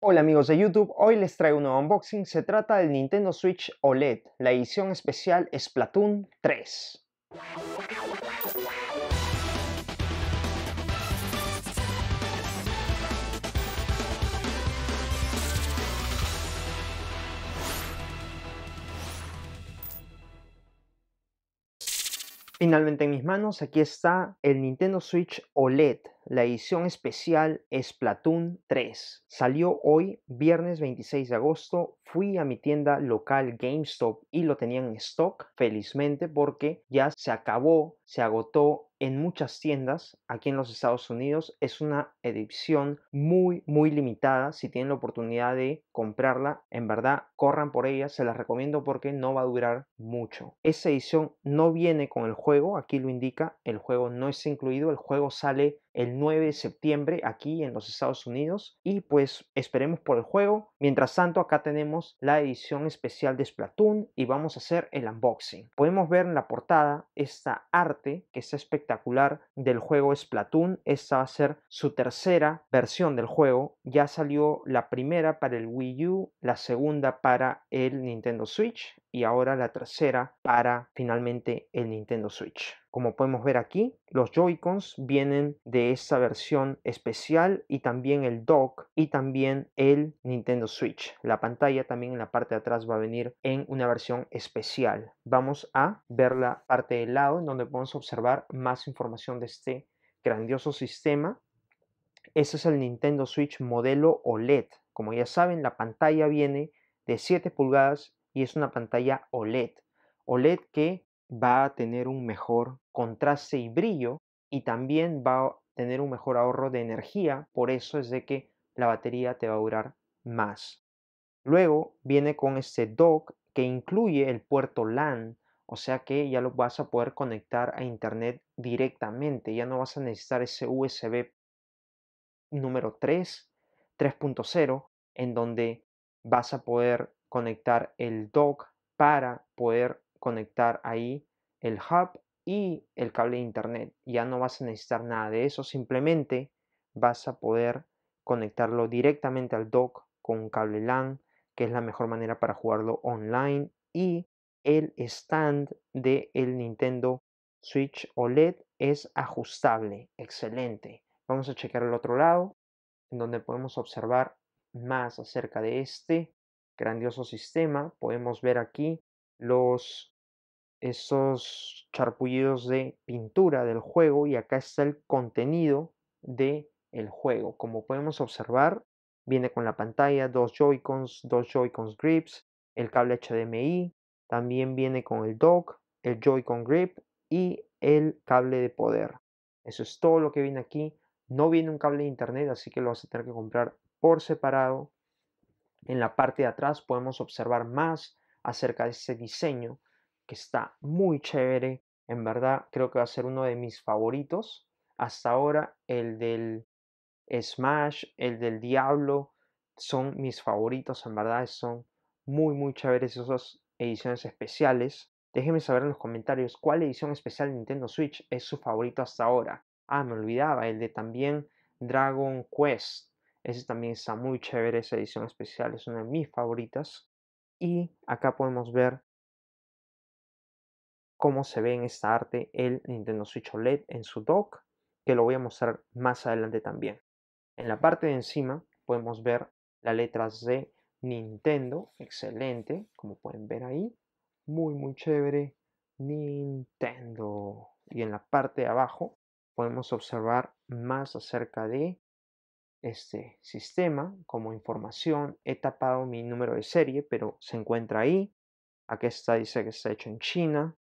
Hola amigos de YouTube, hoy les traigo un nuevo unboxing, se trata del Nintendo Switch OLED, la edición especial Splatoon 3. Finalmente en mis manos, aquí está el Nintendo Switch OLED, la edición especial Splatoon 3. Salió hoy, viernes 26 de agosto. Fui a mi tienda local GameStop y lo tenían en stock, felizmente, porque ya se acabó, se agotó en muchas tiendas aquí en los Estados Unidos. Es una edición muy, muy limitada. Si tienen la oportunidad de comprarla, en verdad, corran por ella. Se las recomiendo porque no va a durar mucho. Esa edición no viene con el juego, aquí lo indica. El juego no está incluido. El juego sale el 9 de septiembre aquí en los Estados Unidos. Y pues esperemos por el juego. Mientras tanto, acá tenemos la edición especial de Splatoon y vamos a hacer el unboxing. Podemos ver en la portada esta arte que es espectacular del juego Splatoon. Esta va a ser su tercera versión del juego. Ya salió la primera para el Wii U, la segunda para el Nintendo Switch y ahora la tercera para finalmente el Nintendo Switch. Como podemos ver aquí, los Joy-Cons vienen de esta versión especial y también el dock y también el Nintendo Switch. La pantalla también en la parte de atrás va a venir en una versión especial. Vamos a ver la parte del lado en donde podemos observar más información de este grandioso sistema. Este es el Nintendo Switch modelo OLED. Como ya saben, la pantalla viene de 7 pulgadas y es una pantalla OLED. OLED que va a tener un mejor contraste y brillo y también va a tener un mejor ahorro de energía, por eso es de que la batería te va a durar más. Luego viene con este dock que incluye el puerto LAN, o sea que ya lo vas a poder conectar a internet directamente, ya no vas a necesitar ese USB número 3, 3.0, en donde vas a poder conectar el dock para poder conectar ahí el hub y el cable de internet. Ya no vas a necesitar nada de eso, simplemente vas a poder conectarlo directamente al dock con un cable LAN, que es la mejor manera para jugarlo online y el stand de el Nintendo Switch OLED es ajustable, excelente. Vamos a checar el otro lado en donde podemos observar más acerca de este grandioso sistema. Podemos ver aquí los esos charpullidos de pintura del juego y acá está el contenido de el juego. Como podemos observar, viene con la pantalla, dos Joy-Cons, dos Joy-Cons grips, el cable HDMI, también viene con el dock, el Joy-Con grip y el cable de poder. Eso es todo lo que viene aquí. No viene un cable de internet, así que lo vas a tener que comprar por separado. En la parte de atrás podemos observar más acerca de ese diseño que está muy chévere. En verdad creo que va a ser uno de mis favoritos. Hasta ahora el del Smash, el del Diablo son mis favoritos. En verdad son muy muy chéveres esas ediciones especiales. Déjenme saber en los comentarios cuál edición especial de Nintendo Switch es su favorito hasta ahora. Ah, me olvidaba, el de también Dragon Quest ese también está muy chévere, esa edición especial es una de mis favoritas. Y acá podemos ver cómo se ve en esta arte el Nintendo Switch OLED en su dock, que lo voy a mostrar más adelante también. En la parte de encima podemos ver las letras de Nintendo, excelente, como pueden ver ahí, muy muy chévere, Nintendo. Y en la parte de abajo podemos observar más acerca de este sistema como información. He tapado mi número de serie, pero se encuentra ahí. Aquí está, dice que está hecho en China.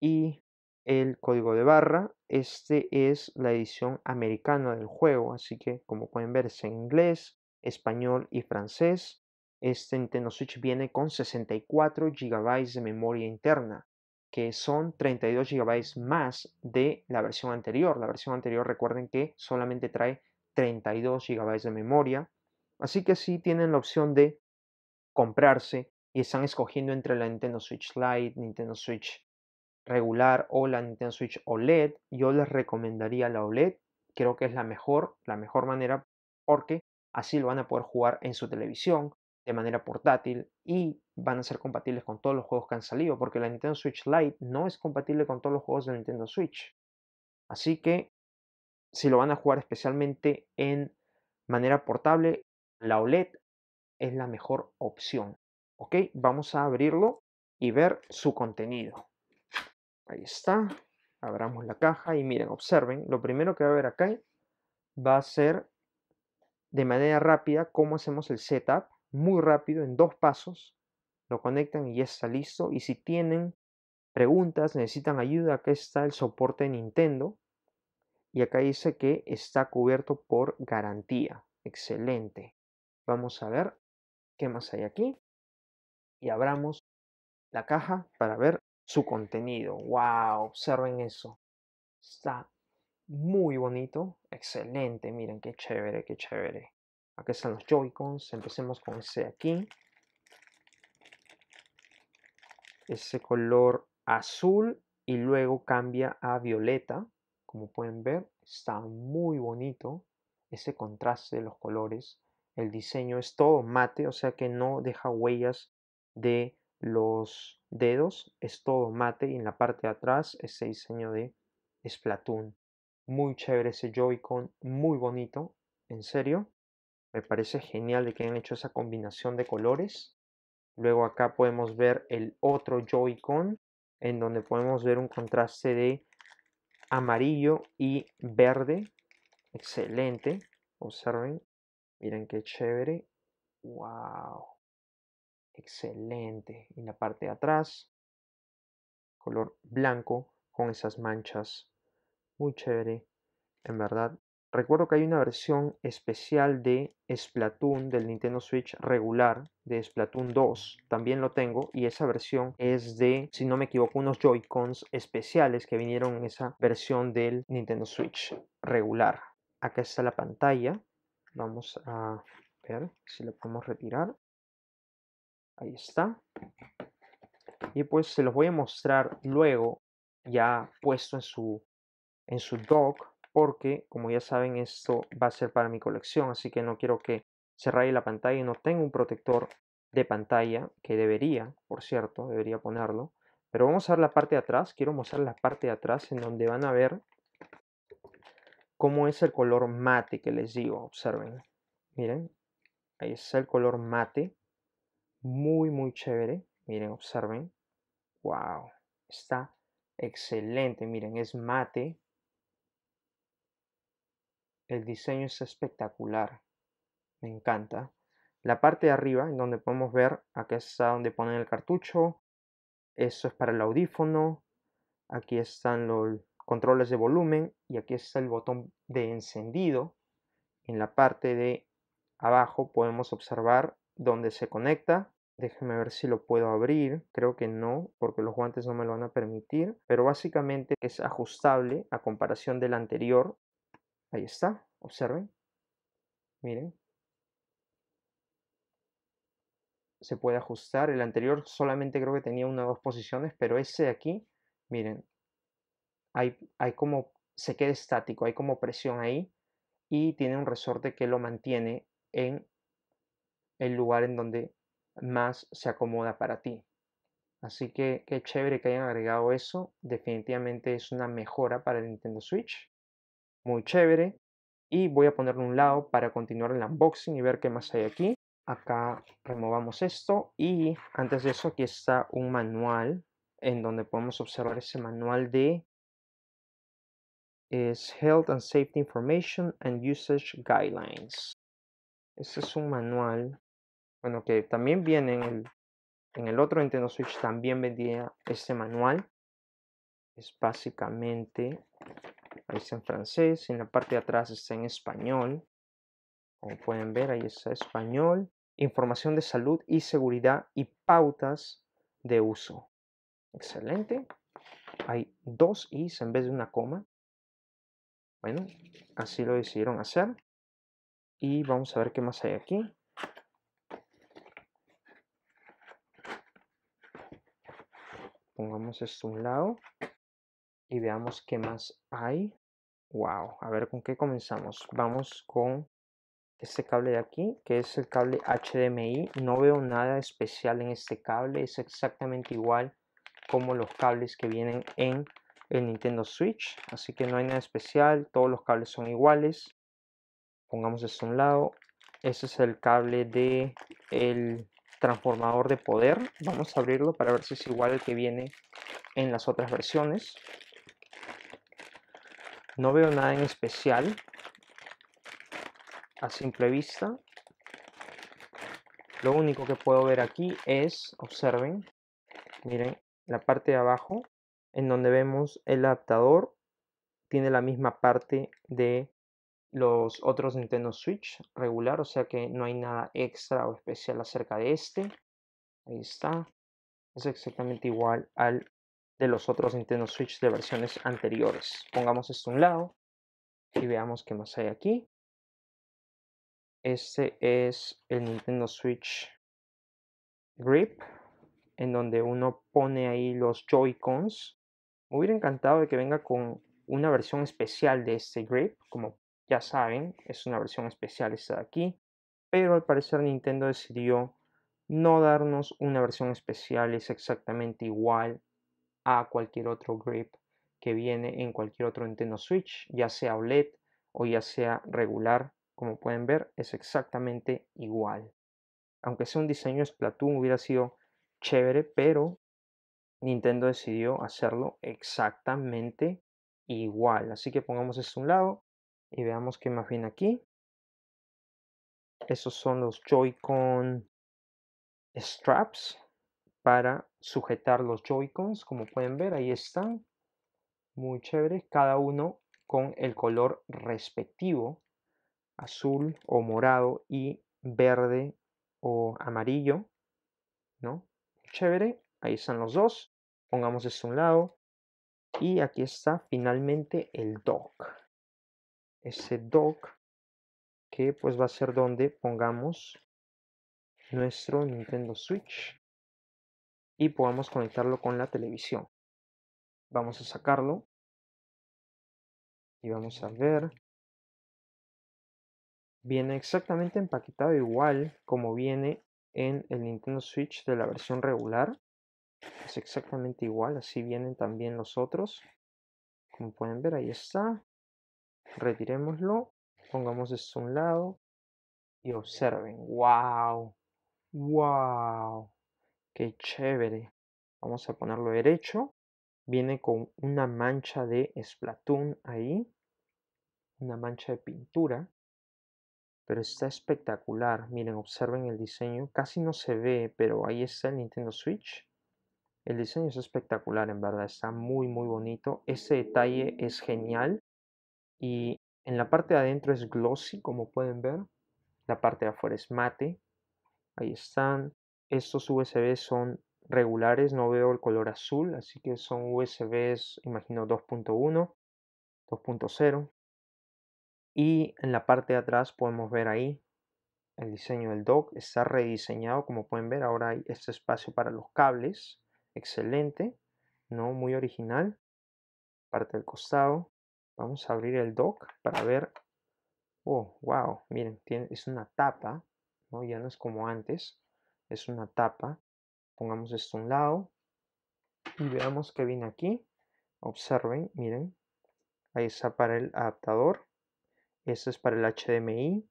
Y el código de barra. Este es la edición americana del juego, así que como pueden ver es en inglés, español y francés. Este Nintendo Switch viene con 64 GB de memoria interna, que son 32 GB más de la versión anterior. La versión anterior recuerden que solamente trae 32 GB de memoria. Así que si tienen la opción de comprarse y están escogiendo entre la Nintendo Switch Lite, Nintendo Switch regular o la Nintendo Switch OLED. Yo les recomendaría la OLED, creo que es la mejor, la mejor manera porque así lo van a poder jugar en su televisión de manera portátil y van a ser compatibles con todos los juegos que han salido porque la Nintendo Switch Lite no es compatible con todos los juegos de Nintendo Switch. Así que si lo van a jugar especialmente en manera portable, la OLED es la mejor opción. ¿Ok? Vamos a abrirlo y ver su contenido. Ahí está. Abramos la caja y miren, observen. Lo primero que va a ver acá va a ser de manera rápida cómo hacemos el setup. Muy rápido, en dos pasos. Lo conectan y ya está listo. Y si tienen preguntas, necesitan ayuda, acá está el soporte Nintendo y acá dice que está cubierto por garantía. Excelente. Vamos a ver qué más hay aquí. Y abramos la caja para ver su contenido. ¡Wow! Observen eso. Está muy bonito. Excelente. Miren qué chévere, qué chévere. Aquí están los Joy-Cons. Empecemos con ese aquí. Ese color azul y luego cambia a violeta. Como pueden ver, está muy bonito ese contraste de los colores. El diseño es todo mate, o sea que no deja huellas de los dedos. Es todo mate y en la parte de atrás ese diseño de Splatoon. Muy chévere ese Joy-Con, muy bonito, en serio. Me parece genial de que hayan hecho esa combinación de colores. Luego acá podemos ver el otro Joy-Con en donde podemos ver un contraste de amarillo y verde. Excelente. Observen. Miren qué chévere. ¡Wow! Excelente. Y la parte de atrás, color blanco con esas manchas. Muy chévere. En verdad, Recuerdo que hay una versión especial de Splatoon del Nintendo Switch regular, de Splatoon 2, también lo tengo, y esa versión es de, si no me equivoco, unos Joy-Cons especiales que vinieron en esa versión del Nintendo Switch regular. Acá está la pantalla, vamos a ver si la podemos retirar. Ahí está. Y pues se los voy a mostrar luego, ya puesto en su, en su dock porque como ya saben esto va a ser para mi colección así que no quiero que se raye la pantalla y no tengo un protector de pantalla que debería por cierto debería ponerlo pero vamos a ver la parte de atrás quiero mostrar la parte de atrás en donde van a ver cómo es el color mate que les digo observen miren ahí es el color mate muy muy chévere miren observen wow está excelente miren es mate el diseño es espectacular. Me encanta. La parte de arriba, en donde podemos ver, acá es donde ponen el cartucho. Eso es para el audífono. Aquí están los controles de volumen. Y aquí está el botón de encendido. En la parte de abajo podemos observar dónde se conecta. Déjenme ver si lo puedo abrir. Creo que no, porque los guantes no me lo van a permitir. Pero básicamente es ajustable a comparación del anterior. Ahí está, observen. Miren. Se puede ajustar. El anterior solamente creo que tenía una o dos posiciones, pero ese de aquí, miren, hay, hay como, se queda estático, hay como presión ahí y tiene un resorte que lo mantiene en el lugar en donde más se acomoda para ti. Así que qué chévere que hayan agregado eso. Definitivamente es una mejora para el Nintendo Switch muy chévere. Y voy a ponerlo a un lado para continuar el unboxing y ver qué más hay aquí. Acá removamos esto y antes de eso aquí está un manual en donde podemos observar ese manual de es Health and Safety Information and Usage Guidelines. Este es un manual, bueno, que también viene en el, en el otro Nintendo Switch, también vendía este manual. Es básicamente ahí está en francés, en la parte de atrás está en español, como pueden ver, ahí está español, información de salud y seguridad y pautas de uso. Excelente. Hay dos is en vez de una coma. Bueno, así lo decidieron hacer. Y vamos a ver qué más hay aquí. Pongamos esto a un lado y veamos qué más hay. Wow, a ver con qué comenzamos. Vamos con este cable de aquí, que es el cable HDMI. No veo nada especial en este cable, es exactamente igual como los cables que vienen en el Nintendo Switch. Así que no hay nada especial, todos los cables son iguales. Pongamos esto a un lado. Ese es el cable de el transformador de poder. Vamos a abrirlo para ver si es igual al que viene en las otras versiones. No veo nada en especial a simple vista. Lo único que puedo ver aquí es, observen, miren, la parte de abajo, en donde vemos el adaptador, tiene la misma parte de los otros Nintendo Switch regular, o sea que no hay nada extra o especial acerca de este. Ahí está. Es exactamente igual al de los otros Nintendo Switch de versiones anteriores. Pongamos esto a un lado y veamos qué más hay aquí. Este es el Nintendo Switch Grip, en donde uno pone ahí los Joy-Cons. Me hubiera encantado de que venga con una versión especial de este grip, como ya saben, es una versión especial esta de aquí, pero al parecer Nintendo decidió no darnos una versión especial, es exactamente igual a cualquier otro grip que viene en cualquier otro Nintendo Switch, ya sea OLED o ya sea regular, como pueden ver, es exactamente igual. Aunque sea un diseño Splatoon, hubiera sido chévere, pero Nintendo decidió hacerlo exactamente igual. Así que pongamos esto a un lado y veamos qué más viene aquí. Esos son los Joy-Con straps para sujetar los Joy-Cons, como pueden ver, ahí están. Muy chévere, cada uno con el color respectivo, azul o morado y verde o amarillo, ¿no? Chévere, ahí están los dos. Pongamos esto a un lado. Y aquí está finalmente el dock. Ese dock que pues va a ser donde pongamos nuestro Nintendo Switch y podamos conectarlo con la televisión. Vamos a sacarlo y vamos a ver. Viene exactamente empaquetado igual como viene en el Nintendo Switch de la versión regular. Es exactamente igual, así vienen también los otros. Como pueden ver, ahí está. Retirémoslo, pongamos esto a un lado y observen. ¡Wow! ¡Wow! Qué chévere. Vamos a ponerlo derecho. Viene con una mancha de Splatoon ahí. Una mancha de pintura. Pero está espectacular. Miren, observen el diseño. Casi no se ve, pero ahí está el Nintendo Switch. El diseño es espectacular, en verdad. Está muy, muy bonito. Ese detalle es genial. Y en la parte de adentro es glossy, como pueden ver. La parte de afuera es mate. Ahí están. Estos USB son regulares, no veo el color azul, así que son USBs, imagino 2.1, 2.0. Y en la parte de atrás podemos ver ahí el diseño del dock, está rediseñado, como pueden ver, ahora hay este espacio para los cables, excelente, no muy original. Parte del costado, vamos a abrir el dock para ver. Oh, wow, miren, es una tapa, ¿no? ya no es como antes es una tapa. Pongamos esto a un lado y veamos que viene aquí. Observen, miren, ahí está para el adaptador, esto es para el HDMI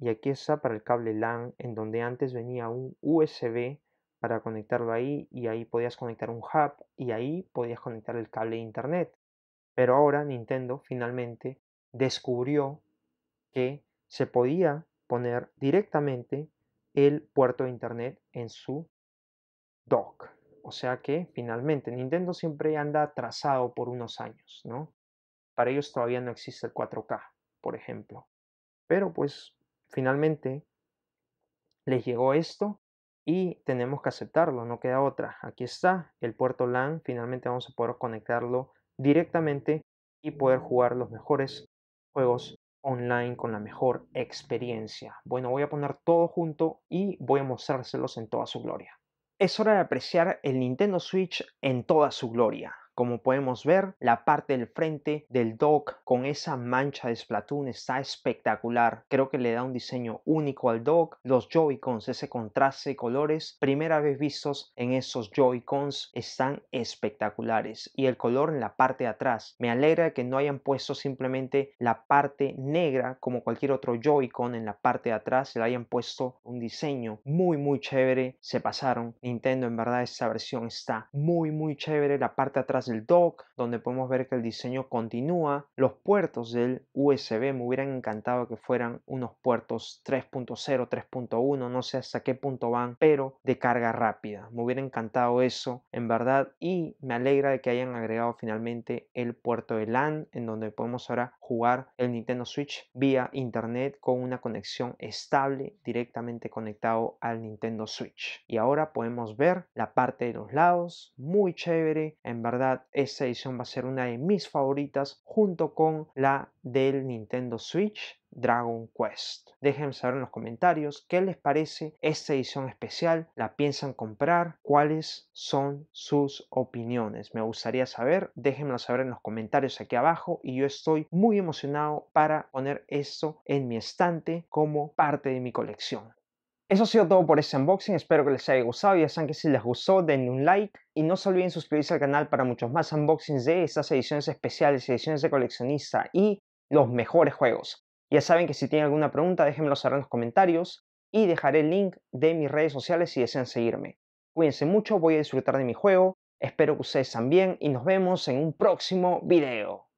y aquí está para el cable LAN en donde antes venía un USB para conectarlo ahí y ahí podías conectar un hub y ahí podías conectar el cable internet. Pero ahora Nintendo finalmente descubrió que se podía poner directamente el puerto de internet en su dock. O sea que finalmente Nintendo siempre anda atrasado por unos años, ¿no? Para ellos todavía no existe el 4K, por ejemplo. Pero pues finalmente les llegó esto y tenemos que aceptarlo, no queda otra. Aquí está el puerto LAN, finalmente vamos a poder conectarlo directamente y poder jugar los mejores juegos online con la mejor experiencia. Bueno, voy a poner todo junto y voy a mostrárselos en toda su gloria. Es hora de apreciar el Nintendo Switch en toda su gloria. Como podemos ver, la parte del frente del dock con esa mancha de Splatoon está espectacular. Creo que le da un diseño único al dog. Los Joy-Cons, ese contraste de colores, primera vez vistos en esos Joy-Cons, están espectaculares. Y el color en la parte de atrás. Me alegra que no hayan puesto simplemente la parte negra como cualquier otro Joy-Con en la parte de atrás. Le hayan puesto un diseño muy, muy chévere. Se pasaron. Nintendo, en verdad, esta versión está muy, muy chévere. La parte de atrás del dock, donde podemos ver que el diseño continúa. Los puertos del USB me hubieran encantado que fueran unos puertos 3.0, 3.1, no sé hasta qué punto van, pero de carga rápida. Me hubiera encantado eso, en verdad, y me alegra de que hayan agregado finalmente el puerto de LAN, en donde podemos ahora jugar el Nintendo Switch vía internet con una conexión estable directamente conectado al Nintendo Switch. Y ahora podemos ver la parte de los lados, muy chévere, en verdad esta edición va a ser una de mis favoritas junto con la del Nintendo Switch Dragon Quest. Déjenme saber en los comentarios qué les parece esta edición especial, la piensan comprar, cuáles son sus opiniones. Me gustaría saber, déjenmelo saber en los comentarios aquí abajo y yo estoy muy emocionado para poner esto en mi estante como parte de mi colección. Eso ha sido todo por este unboxing, espero que les haya gustado, ya saben que si les gustó denle un like y no se olviden suscribirse al canal para muchos más unboxings de estas ediciones especiales, ediciones de coleccionista y los mejores juegos. Ya saben que si tienen alguna pregunta déjenmelo saber en los comentarios y dejaré el link de mis redes sociales si desean seguirme. Cuídense mucho, voy a disfrutar de mi juego, espero que ustedes también y nos vemos en un próximo video.